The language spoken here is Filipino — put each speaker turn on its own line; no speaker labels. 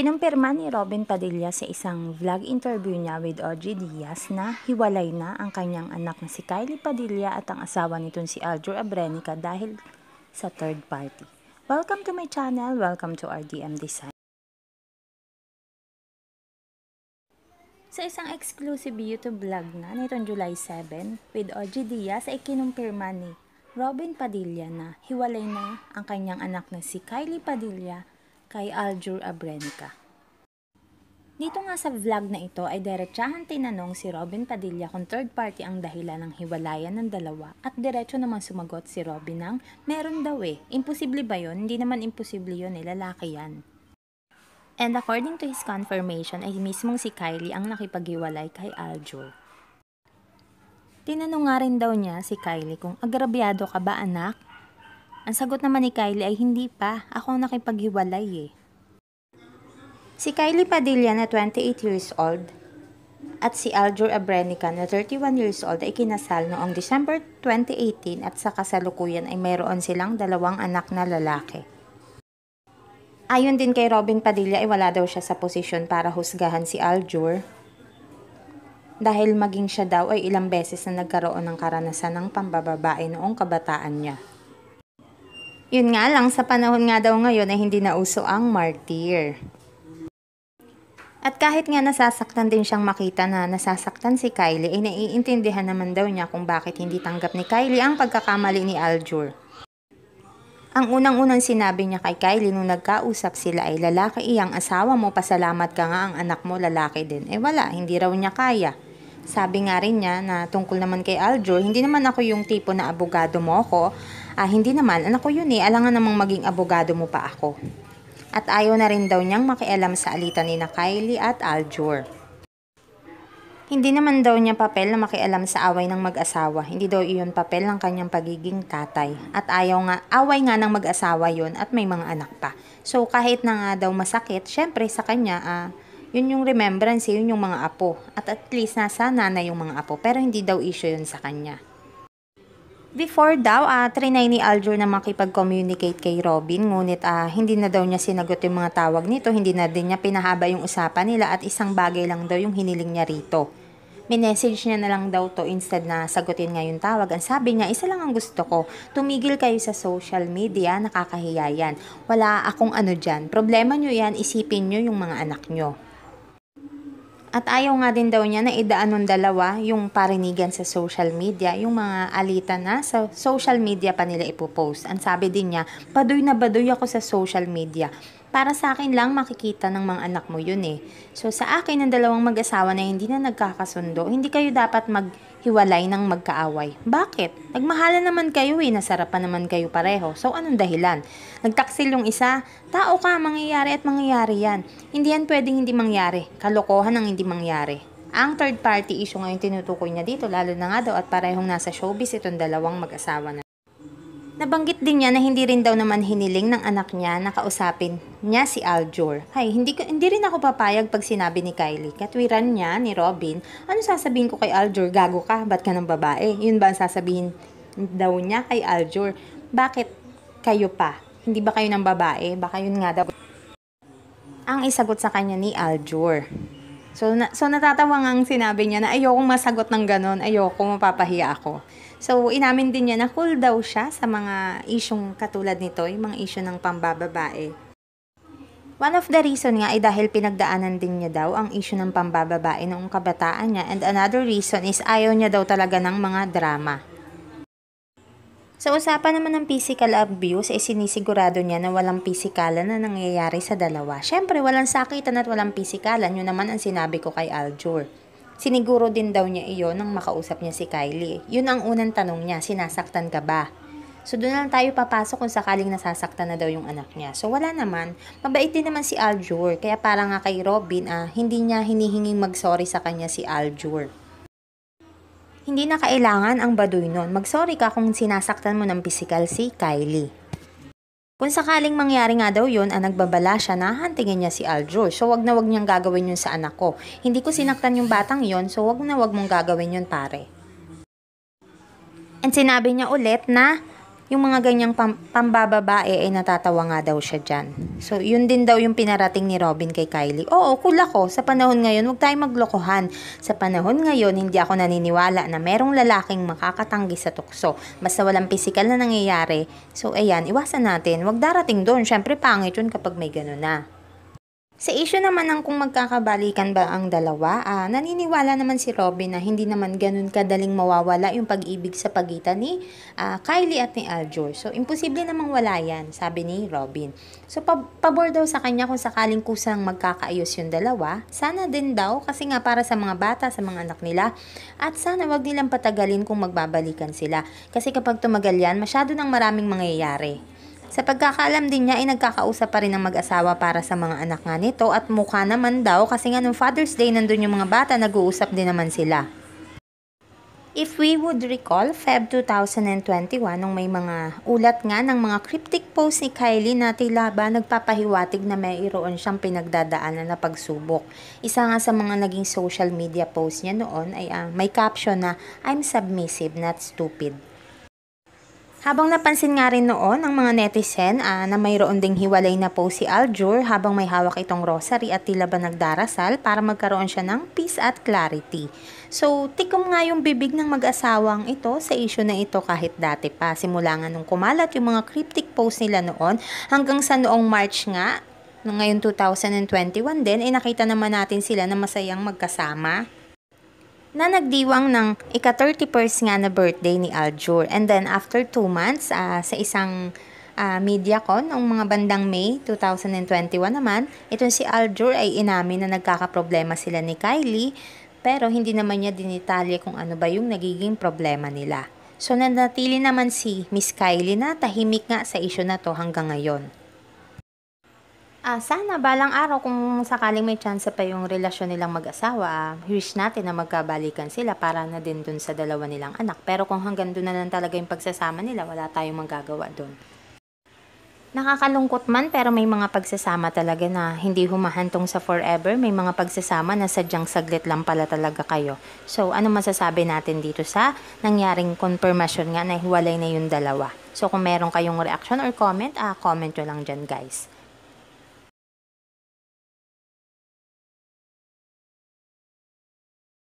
Kinumpirma ni Robin Padilla sa isang vlog interview niya with Audrey Diaz na hiwalay na ang kanyang anak na si Kylie Padilla at ang asawa nitong si Aljur Abrenica dahil sa third party. Welcome to my channel, welcome to RDM Design. Sa isang exclusive YouTube vlog na nitong July 7 with Audrey Diaz ay kinumpirma ni Robin Padilla na hiwalay na ang kanyang anak na si Kylie Padilla kay Aljur Abrenica. Dito nga sa vlog na ito ay diretsahan tinanong si Robin Padilla kung third party ang dahilan ng hiwalayan ng dalawa at diretso naman sumagot si Robin ng meron daw eh, imposible ba yon? Hindi naman imposible yon eh, lalaki yan. And according to his confirmation ay mismong si Kylie ang nakipaghiwalay kay Aljur. Tinanong nga rin daw niya si Kylie kung agrabyado ka ba anak ang sagot naman ni Kylie ay hindi pa, ako ang nakipaghiwalay eh. Si Kylie Padilla na 28 years old at si Aljur Abrenica na 31 years old ay kinasal noong December 2018 at sa kasalukuyan ay mayroon silang dalawang anak na lalaki. Ayon din kay Robin Padilla ay wala daw siya sa posisyon para husgahan si Aljur dahil maging siya daw ay ilang beses na nagkaroon ng karanasan ng pambababae noong kabataan niya. Yun nga lang, sa panahon nga daw ngayon ay hindi na uso ang martyr. At kahit nga nasasaktan din siyang makita na nasasaktan si Kylie, ay naiintindihan naman daw niya kung bakit hindi tanggap ni Kylie ang pagkakamali ni Aljur. Ang unang-unang sinabi niya kay Kylie nung nagkausap sila ay lalaki iyang asawa mo, pasalamat ka nga ang anak mo lalaki din. Eh wala, hindi raw niya kaya. Sabi nga rin niya na tungkol naman kay Aljur, hindi naman ako yung tipo na abogado mo ko Ah, hindi naman, anak ko yun eh, alangan namang maging abogado mo pa ako. At ayaw na rin daw niyang makialam sa alitan ni na Kylie at Aljur. Hindi naman daw niya papel na makialam sa away ng mag-asawa. Hindi daw iyon papel ng kanyang pagiging tatay. At ayaw nga, away nga ng mag-asawa yon at may mga anak pa. So kahit na nga daw masakit, syempre sa kanya, ah, yun yung remembrance, yun yung mga apo. At at least nasa nanay yung mga apo. Pero hindi daw issue yun sa kanya. Before daw, uh, trinay ni Aljo na makipag-communicate kay Robin, ngunit uh, hindi na daw niya sinagot yung mga tawag nito, hindi na din niya pinahaba yung usapan nila at isang bagay lang daw yung hiniling niya rito. Minessage niya na lang daw to instead na sagutin yung tawag. Ang sabi niya, isa lang ang gusto ko, tumigil kayo sa social media, nakakahiya yan. Wala akong ano dyan, problema nyo yan, isipin nyo yung mga anak nyo. At ayaw nga din daw niya na idaan ng dalawa yung parinigan sa social media, yung mga alita na sa social media pa nila ipopost. Ang sabi din niya, baduy na baduy ako sa social media. Para sa akin lang makikita ng mga anak mo yun eh. So sa akin, ng dalawang mag-asawa na hindi na nagkakasundo, hindi kayo dapat mag hiwalay ng magkaaway. Bakit? Nagmahalan naman kayo eh, nasarapan naman kayo pareho. So anong dahilan? Nagtaksil yung isa, tao ka, mangyayari at mangyayari yan. Hindi yan pwedeng hindi mangyari. Kalokohan ang hindi mangyari. Ang third party issue ngayon tinutukoy niya dito, lalo na nga daw at parehong nasa showbiz itong dalawang mag-asawa na. Nabanggit din niya na hindi rin daw naman hiniling ng anak niya na kausapin niya si Aljur. Ay, hindi, ko, hindi rin ako papayag pag sinabi ni Kylie. Katwiran niya ni Robin, ano sasabihin ko kay Aljur? Gago ka, ba't ka ng babae? Yun ba ang sasabihin daw niya kay Aljur? Bakit kayo pa? Hindi ba kayo ng babae? Baka yun nga daw. Ang isagot sa kanya ni Aljur. So, na, so natatawa nga ang sinabi niya na ayokong masagot ng ganun, ayokong mapapahiya ako. So, inamin din niya na cool daw siya sa mga isyong katulad nito, yung mga isyo ng pambababae. One of the reason nga ay dahil pinagdaanan din niya daw ang isyo ng pambababae noong kabataan niya and another reason is ayaw niya daw talaga ng mga drama. Sa usapan naman ng physical abuse, eh, sinisigurado niya na walang pisikalan na nangyayari sa dalawa. Siyempre, walang sakitan at walang pisikalan. Yun naman ang sinabi ko kay Aljur. Siniguro din daw niya iyon nang makausap niya si Kylie. Yun ang unang tanong niya, sinasaktan ka ba? So doon lang tayo papasok kung sakaling nasasaktan na daw yung anak niya. So wala naman, mabait din naman si Aljur. Kaya para nga kay Robin, ah, hindi niya hinihinging mag-sorry sa kanya si Aljur. Hindi na kailangan ang baduy nun. Magsorry ka kung sinasaktan mo ng pisikal si Kylie. Kung sakaling mangyari nga daw yon ang ah, nagbabala siya na hantingin niya si Aldro. So wag na wag niyang gagawin yun sa anak ko. Hindi ko sinaktan yung batang yon so wag na wag mong gagawin yun pare. And sinabi niya ulit na yung mga ganyang pam- pambababae ay eh, natatawa nga daw siya dyan. So, yun din daw yung pinarating ni Robin kay Kylie. Oo, cool ako. Sa panahon ngayon, huwag tayong maglokohan. Sa panahon ngayon, hindi ako naniniwala na merong lalaking makakatanggi sa tukso. Basta walang pisikal na nangyayari. So, ayan, iwasan natin. Huwag darating doon. Siyempre, pangit yun kapag may gano'n na. Sa issue naman ng kung magkakabalikan ba ang dalawa, ah, naniniwala naman si Robin na hindi naman ganun kadaling mawawala yung pag-ibig sa pagitan ni ah, Kylie at ni Aljur. So, imposible namang wala yan, sabi ni Robin. So, pa- pabor daw sa kanya kung sakaling kusang magkakaayos yung dalawa. Sana din daw, kasi nga para sa mga bata, sa mga anak nila. At sana wag nilang patagalin kung magbabalikan sila. Kasi kapag tumagal yan, masyado nang maraming mangyayari. Sa pagkakaalam din niya ay nagkakausap pa rin ng mag-asawa para sa mga anak nga nito at mukha naman daw kasi nga nung Father's Day nandun yung mga bata nag-uusap din naman sila. If we would recall, Feb 2021, nung may mga ulat nga ng mga cryptic post ni Kylie na tila ba nagpapahiwatig na mayroon siyang pinagdadaanan na pagsubok. Isa nga sa mga naging social media post niya noon ay uh, may caption na, I'm submissive, not stupid. Habang napansin nga rin noon ng mga netizen uh, na mayroon ding hiwalay na po si Aljur habang may hawak itong rosary at tila ba nagdarasal para magkaroon siya ng peace at clarity. So, tikom nga yung bibig ng mag-asawang ito sa issue na ito kahit dati pa. Simula nga nung kumalat yung mga cryptic post nila noon hanggang sa noong March nga, ngayon 2021 din, ay eh, nakita naman natin sila na masayang magkasama na nagdiwang ng ika-31st nga na birthday ni Aljur. And then after 2 months uh, sa isang uh, media con noong mga bandang May 2021 naman, itong si Aljur ay inamin na nagkakaproblema sila ni Kylie pero hindi naman niya dinitalya kung ano ba yung nagiging problema nila. So nanatili naman si Miss Kylie na tahimik nga sa isyo na to hanggang ngayon. Ah, sana balang araw kung sakaling may chance pa yung relasyon nilang mag-asawa, wish natin na magkabalikan sila para na din dun sa dalawa nilang anak. Pero kung hanggang dun na lang talaga yung pagsasama nila, wala tayong magagawa dun. Nakakalungkot man pero may mga pagsasama talaga na hindi humahantong sa forever. May mga pagsasama na sadyang saglit lang pala talaga kayo. So ano masasabi natin dito sa nangyaring confirmation nga na hiwalay na yung dalawa? So kung meron kayong reaction or comment, ah, comment nyo lang dyan guys.